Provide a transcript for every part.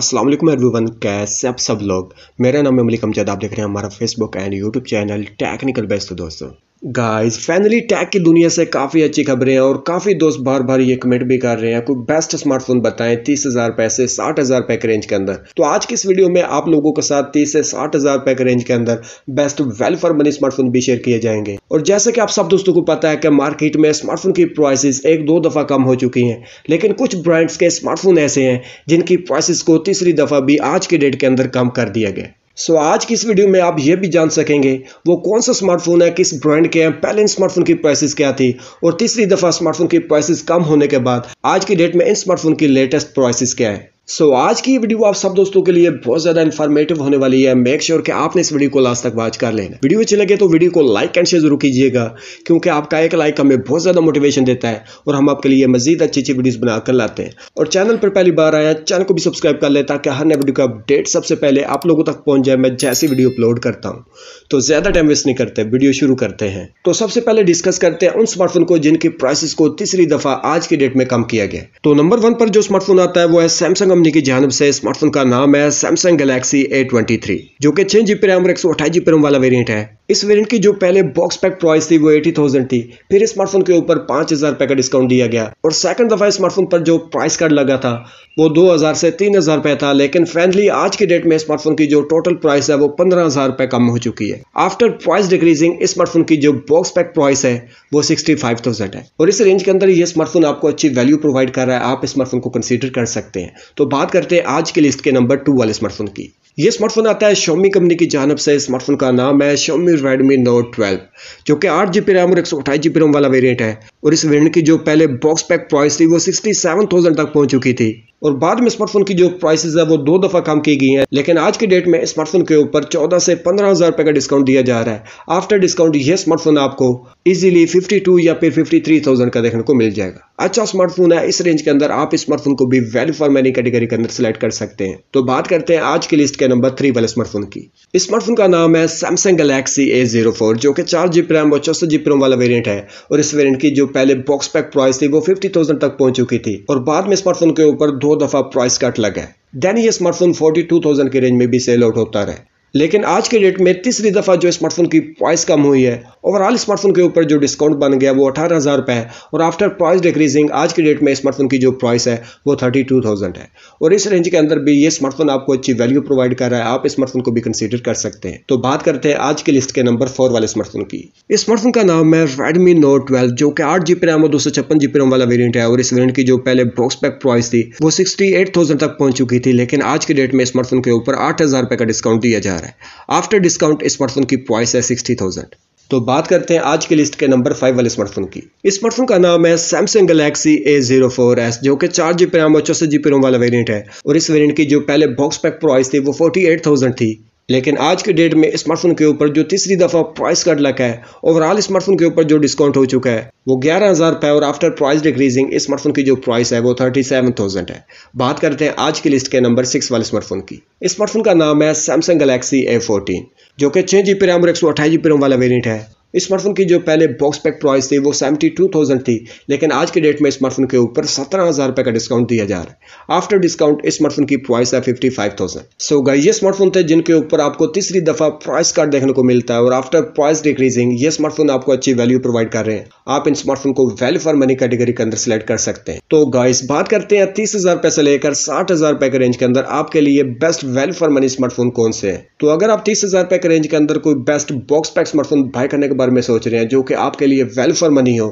Aslam one कैसे आप सब लोग मेरा नाम है मलिक अमजद आप देख रहे हैं हमारा Facebook and YouTube channel technical best दोस्तों गाइस फाइनली टैग की दुनिया से काफ़ी अच्छी खबरें हैं और काफ़ी दोस्त बार बार ये कमेंट भी कर रहे हैं कोई बेस्ट स्मार्टफोन बताएं तीस हज़ार रुपए से साठ हज़ार के रेंज के अंदर तो आज की इस वीडियो में आप लोगों के साथ तीस से साठ हज़ार के रेंज के अंदर best value for money smartphone भी शेयर किए जाएंगे और जैसे कि आप सब दोस्तों को पता है कि मार्केट में स्मार्टफोन की प्राइसेस एक दो दफ़ा कम हो चुकी हैं लेकिन कुछ ब्रांड्स के स्मार्टफोन ऐसे हैं जिनकी प्राइसेस को तीसरी दफ़ा भी आज के डेट के अंदर कम कर दिया गया सो so, आज की इस वीडियो में आप ये भी जान सकेंगे वो कौन सा स्मार्टफोन है किस ब्रांड के हैं पहले इन स्मार्टफोन की प्राइसेस क्या थी और तीसरी दफ़ा स्मार्टफोन की प्राइसेस कम होने के बाद आज की डेट में इन स्मार्टफोन की लेटेस्ट प्राइसेस क्या है सो so, आज की वीडियो आप सब दोस्तों के लिए बहुत ज्यादा इन्फॉर्मेटिव होने वाली है मेक श्योर sure कि आपने इस वीडियो को लास्ट तक वॉच कर लेना वीडियो अच्छी लगे तो वीडियो को लाइक एंड शेयर जरूर कीजिएगा क्योंकि आपका एक लाइक हमें बहुत ज्यादा मोटिवेशन देता है और हम आपके लिए मजीद अच्छी अच्छी वीडियोस बनाकर लाते हैं और चैनल पर पहली बार आया चैनल को भी सब्सक्राइब कर लें ताकि हर नए वीडियो का अपडेट सबसे पहले आप लोगों तक पहुंच जाए मैं जैसी वीडियो अपलोड करता हूँ तो ज्यादा टाइम वेस्ट नहीं करते वीडियो शुरू करते हैं तो सबसे पहले डिस्कस करते हैं उन स्मार्टफोन को जिनकी प्राइसिस को तीसरी दफा आज की डेट में कम किया गया तो नंबर वन पर जो स्मार्टफोन आता है वो है सैमसंग कंपनी की जानब से स्मार्टफोन का नाम है Samsung Galaxy A twenty three जो कि छह जी रैम और एक सौ अठाईस जी रैम वाला वेरियंट है इस वेरियंट की जो पहले बॉक्स पैक प्राइस थी वो एटी थाउजेंड थी फिर स्मार्टफोन के ऊपर पांच हजार रुपए का डिस्काउंट दिया गया और सेकंड दफा स्मार्टफोन पर जो प्राइस कार्ड लगा था वो दो हजार से तीन हजार रुपए था लेकिन फाइनली आज की डेट में स्मार्टफोन की जो टोटल प्राइस है वो पंद्रह हजार रुपए कम हो चुकी है आफ्टर प्राइस डिक्रीजिंग स्मार्टफोन की जो बॉक्स पैक प्राइस है वो सिक्सटी फाइव थाउजेंड है और इस रेंज के अंदर ये स्मार्टफोन आपको अच्छी वैल्यू प्रोवाइड कर रहा है आप स्मार्टफोन को कंसिडर कर सकते हैं तो तो बात करते हैं आज की लिस्ट के नंबर टू वाले स्मार्टफोन की ये स्मार्टफोन आता है शोमी कंपनी की जानब से स्मार्टफोन का नाम है शोमी रेडमी नोट 12 जो कि आठ जी बी रैम और एक सौ अठाईस जी रोम रैम वाला वेरिएंट है और इस वेरियंट की जो पहले बॉक्स पैक प्राइस थी वो सिक्सटी सेवन थाउजेंड तक पहुंच चुकी थी और बाद में स्मार्टफोन की जो प्राइसेस है वो दो दफ़ा कम की गई हैं लेकिन आज की डेट में स्मार्टफोन के ऊपर चौदह से पंद्रह हज़ार रुपये का डिस्काउंट दिया जा रहा है आफ्टर डिस्काउंट यह स्मार्टफोन आपको इजीली 52 या फिर 53,000 का देखने को मिल जाएगा अच्छा स्मार्टफोन है इस रेंज के अंदर आप स्मार्टफोन को भी वैल्यू फॉर मनी कैटेगरी के अंदर सेलेक्ट कर सकते हैं तो बात करते हैं आज की लिस्ट के नंबर थ्री वाले स्मार्टफोन की स्मार्टफोन का नाम है सैमसंग गलेक्सी ए जो कि चार जी रैम और चौसठ जी वाला वेरियंट है और इस वेरियंट की जो पहले बॉक्स पैक प्राइस थी वो फिफ्टी थाउजेंड तक पहुंच चुकी थी और बाद में स्मार्टफोन के ऊपर दो दफा प्राइस कट लगा देन ये smartphone forty two thousand range में भी सेल आउट होता रहा लेकिन आज के डेट में तीसरी दफ़ा जो स्मार्टफोन की प्राइस कम हुई है ओवरऑल स्मार्टफोन के ऊपर जो डिस्काउंट बन गया वो अठारह हज़ार रुपये है और आफ्टर प्राइस डिक्रीजिंग आज के डेट में स्मार्टफोन की जो प्राइस है वो थर्टी टू थाउजेंड है और इस रेंज के अंदर भी ये स्मार्टफोन आपको अच्छी वैल्यू प्रोवाइड कर रहा है आप स्मार्टफोन को भी कंसिडर कर सकते हैं तो बात करते हैं आज की लिस्ट के नंबर फोर वाले स्मार्टफोन की इस स्मार्टफोन का नाम है रेडमी नोट ट्वेल्व जो कि आठ जी रैम और दो सौ छप्पन जीपी रैम वाला वेरियंट है और इस वेरियंट की जो पहले बॉक्स पैक प्राइस थी वो सिक्सटी एट थाउजेंड तक पहुंच चुकी थी लेकिन आज के डेट में स्मार्टफोन के ऊपर आठ हज़ार रुपये का डिस्काउंट दिया जा रहा है है आफ्टर डिस्काउंट स्मार्टफोन की प्राइस है सिक्सटी थाउजेंड तो बात करते हैं आज की लिस्ट के नंबर फाइव वाले स्मार्टफोन की स्मार्टफोन का नाम है Samsung Galaxy A zero four S जो कि चार जी रैम और चौसठ जी रोम वाला वेरिएंट है और इस वेरिएंट की जो पहले बॉक्स पैक प्राइस थी वो फोर्टी एट थाउजेंड थी लेकिन आज के डेट में स्मार्टफोन के ऊपर जो तीसरी दफ़ा प्राइस कट लगा है ओवरऑल स्मार्टफोन के ऊपर जो डिस्काउंट हो चुका है वो ग्यारह हज़ार रुपए और आफ्टर प्राइस डिक्रीजिंग स्मार्टफोन की जो प्राइस है वो थर्टी सेवन थाउजेंड है बात करते हैं आज की लिस्ट के नंबर सिक्स वाले स्मार्टफोन की स्मार्टफोन का नाम है सैमसंग गलेक्सी ए फोर्टीन जो कि छः जी पी रैम और एक सौ वाला वेरियंट है स्मार्टफोन की जो पहले बॉक्स पैक प्राइस थी वो सेवेंटी टू थाउजेंड थी लेकिन आज के डेट में स्मार्टफोन के ऊपर सत्रह हज़ार रुपये का डिस्काउंट दिया जा रहा है आफ्टर डिस्काउंट स्मार्टफोन की प्राइस है फिफ्टी फाइव थाउजेंड सो गई ये स्मार्टफोन थे जिनके ऊपर आपको तीसरी दफ़ा प्राइस कार्ड देखने को मिलता है और आफ्टर प्राइस डिक्रीजिंग ये स्मार्टफोन आपको अच्छी वैल्यू प्रोवाइड कर रहे हैं आप इन स्मार्टफोन को वैल्यू फॉर मनी कैटेगरी के अंदर सेलेक्ट कर सकते हैं तो गाइस बात करते हैं तीस हज़ार रुपये से लेकर साठ हज़ार रुपये के रेंज के अंदर आपके लिए best value for money smartphone कौन से है तो अगर आप तीस हज़ार रुपये के रेंज के अंदर कोई best box pack smartphone buy करने के बाद बारे में सोच रहे हैं जो कि आपके लिए वेल फॉर मनी हो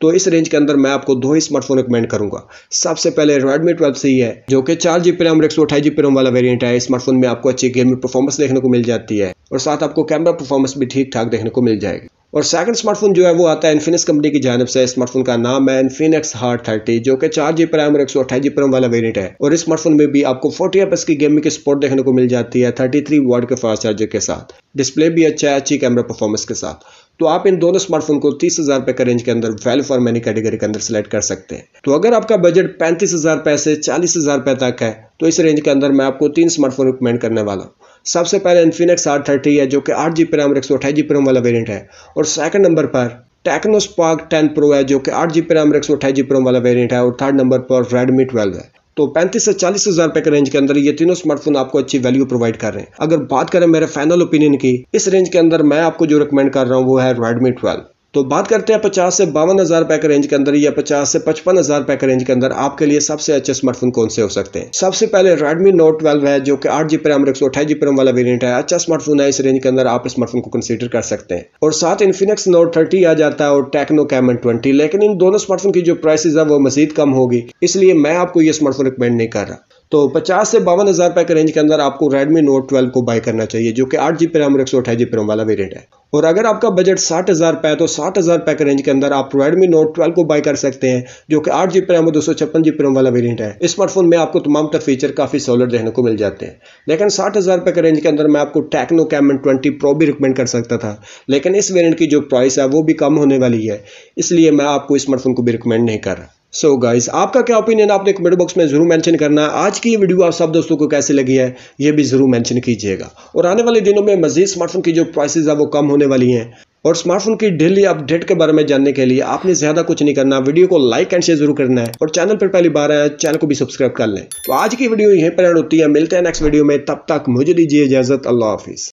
तो इस रेंज के अंदर मैं आपको दो ही स्मार्टफोन रिकमेंड करूंगा सबसे पहले रेडमी ट्वेल्व सी है जो कि चार जी पी एक सौ अठाई जी रैम वाला वेरिएंट है स्मार्टफोन में आपको अच्छी गेमिंग परफॉर्मेंस देखने को मिल जाती है और साथ आपको कैमरा परफॉर्मेंस भी ठीक ठाक देखने को मिल जाएगी और सेकंड स्मार्टफोन जो है वो आता है इन्फिनिक्स कंपनी की जानब से स्मार्टफोन का नाम है इन्फिनिक्स हार्ट थर्टी जो कि चार जी रैम और एक सौ अठाई जी वाला वेरिएंट है और इस स्मार्टफोन में भी आपको फोर्टी एप की गेमिंग की सपोर्ट देखने को मिल जाती है थर्टी थ्री वाट के फास्ट चार्जर के साथ डिस्प्ले भी अच्छा है अच्छी कैमरा परफॉर्मेंस के साथ तो आप इन दोनों स्मार्टफोन को तीस हज़ार रुपए के रेंज के अंदर वेल फॉर मनी कैटेगरी के अंदर सेलेक्ट कर सकते हैं तो अगर आपका बजट पैंतीस हज़ार रुपए से चालीस हज़ार रुपए तक है तो इस रेंज के अंदर मैं आपको तीन स्मार्टफोन रिकमेंड करने वाला हूँ सबसे पहले इन्फिनेक्स आर थर्टी है जो कि आठ जी रैम और एक सौ अठाई जी रैम वाला वेरियंट है और सेकंड नंबर पर टेक्नोस्पार्क टेन प्रो है जो कि आठ जी रैम और एक सौ अठाईस जी रैम वाला वेरियंट है और थर्ड नंबर पर रेडमी ट्वेल्व है तो पैंतीस से चालीस हज़ार रुपए के रेंज के अंदर ये तीनों स्मार्टफोन आपको अच्छी वैल्यू प्रोवाइड कर रहे हैं अगर बात करें मेरे फाइनल ओपिनियन की इस रेंज के अंदर मैं आपको जो रिकमेंड कर रहा हूँ वो है रेडमी ट्वेल्व तो बात करते हैं पचास से बावन हज़ार रुपए के रेंज के अंदर या पचास से पचपन हज़ार रुपए के रेंज के अंदर आपके लिए सबसे अच्छे स्मार्टफोन कौन से हो सकते हैं सबसे पहले Redmi Note 12 है जो कि आठ जी पर एक सौ अठाई जी पर वाला वेरियंट है अच्छा स्मार्टफोन है इस रेंज के अंदर आप स्मार्टफोन को कंसिडर कर सकते हैं और साथ इन्फिनिक्स नोट थर्टी आ जाता है और टेक्नो कैमन ट्वेंटी लेकिन इन दोनों स्मार्टफोन की जो प्राइस है वो मजीद कम होगी इसलिए मैं आपको ये स्मार्टफोन रिकमेंड नहीं कर रहा तो 50 से बावन हज़ार रुपये के रेंज के अंदर आपको Redmi Note 12 को बाय करना चाहिए जो कि आठ जी पी रैम और एक सौ अठाई रैम वाला वेरियंट है और अगर आपका बजट साठ हज़ार रुपये है तो साठ हज़ार रुपये के रेंज के अंदर आप Redmi Note 12 को बाय कर सकते हैं जो कि आठ जी पी रैम और दो सौ छप्पन जी रैम वाला वेरियंट है स्मार्टफोन में आपको तमाम तर फीचर काफ़ी सहुलत देखने को मिल जाते हैं लेकिन साठ हज़ार रुपये के रेंज के अंदर मैं आपको टेक्नो कैमन ट्वेंटी प्रो भी रिकमेंड कर सकता था लेकिन इस वेरियंट की जो प्राइस है वो भी कम होने वाली है इसलिए मैं आपको स्मार्टफोन को भी रिकमेंड नहीं कर रहा सो so गाइज आपका क्या ओपिनियन आपने कमेंट बॉक्स में जरूर मेंशन करना है आज की ये वीडियो आप सब दोस्तों को कैसे लगी है ये भी जरूर मेंशन कीजिएगा और आने वाले दिनों में मजीद स्मार्टफोन की जो प्राइसेस है वो कम होने वाली हैं और स्मार्टफोन की डेली अपडेट के बारे में जानने के लिए आपने ज्यादा कुछ नहीं करना वीडियो को लाइक एंड शेयर जरूर करना है और चैनल पर पहली बार आए चैनल को भी सब्सक्राइब कर लें तो आज की वीडियो यहीं पर होती है मिलते हैं नेक्स्ट वीडियो में तब तक मुझे दीजिए इजाजत अल्लाह हाफिज़